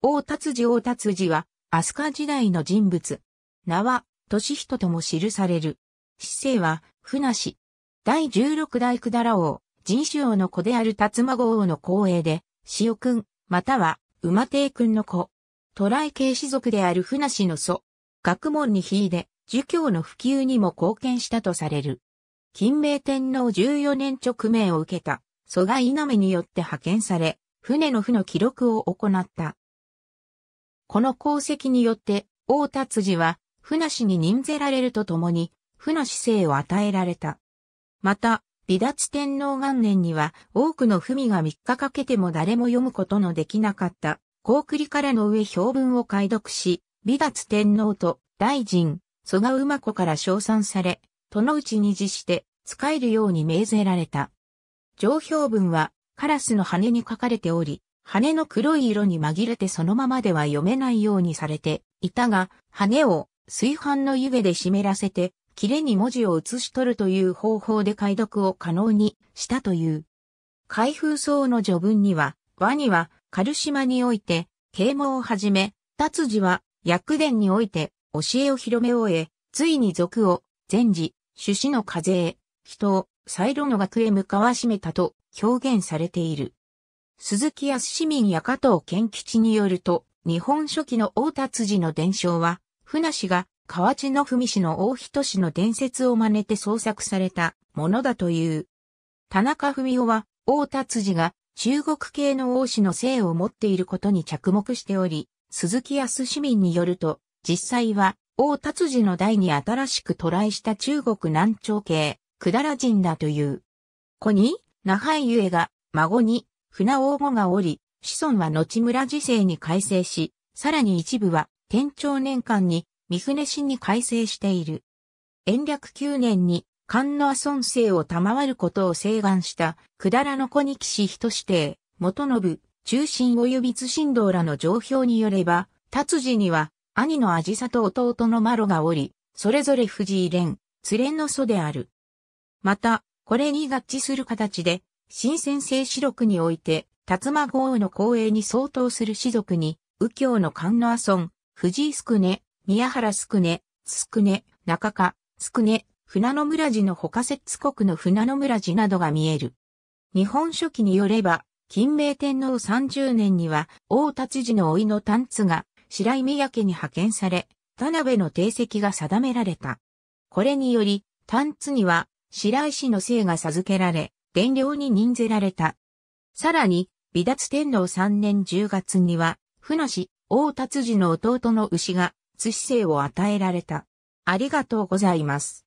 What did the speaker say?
大達治大達治は、飛鳥時代の人物。名は、俊人とも記される。姿勢は、船氏。第十六代だら王、人種王の子である辰孫王の後衛で、潮君、または、馬帝君の子。渡来系氏族である船氏の祖。学問に秀で、儒教の普及にも貢献したとされる。金明天皇14年直命を受けた、蘇我稲目によって派遣され、船の負の記録を行った。この功績によって、大達寺は、船氏に任ぜられるとともに、船氏姓を与えられた。また、離脱天皇元年には、多くの文が3日かけても誰も読むことのできなかった、高栗からの上表文を解読し、離脱天皇と大臣、蘇我馬子から称賛され、都のうちに辞して、使えるように命ぜられた。上評文は、カラスの羽に書かれており、羽の黒い色に紛れてそのままでは読めないようにされていたが、羽を炊飯の湯気で湿らせて、きれに文字を写し取るという方法で解読を可能にしたという。開封草の序文には、和には、カルシマにおいて、啓蒙をはじめ、達次は、薬伝において、教えを広め終え、ついに俗を、善寺、種子の風へ、人を、イロの学へ向かわしめたと表現されている。鈴木康市民や加藤健吉によると、日本初期の大達寺の伝承は、船氏が河内の文氏の大人氏の伝説を真似て創作されたものだという。田中文夫は、大達寺が中国系の王氏の姓を持っていることに着目しており、鈴木康市民によると、実際は、大達寺の代に新しく渡来した中国南朝系、百済人だという。子に、那覇ゆえが、孫に、船王子がおり、子孫は後村時世に改正し、さらに一部は天長年間に三船氏に改正している。延暦九年に菅野阿孫生を賜ることを請願した、百済の子に岸人指定、元信、中心及び津振動らの状況によれば、達次には兄の味里と弟の麻呂がおり、それぞれ藤井連、連の祖である。また、これに合致する形で、新先性史録において、辰馬豪の光栄に相当する士族に、右京の菅野阿村、藤井宿根、宮原宿根、宿根、中家、宿根、船野村寺の他節国の船野村寺などが見える。日本書紀によれば、金明天皇30年には、大達寺の老いの丹津が、白井宮家に派遣され、田辺の定石が定められた。これにより、丹津には、白井氏の姓が授けられ、伝令に任ぜられた。さらに、美達天皇3年10月には、船師、大達治の弟の牛が、津市政を与えられた。ありがとうございます。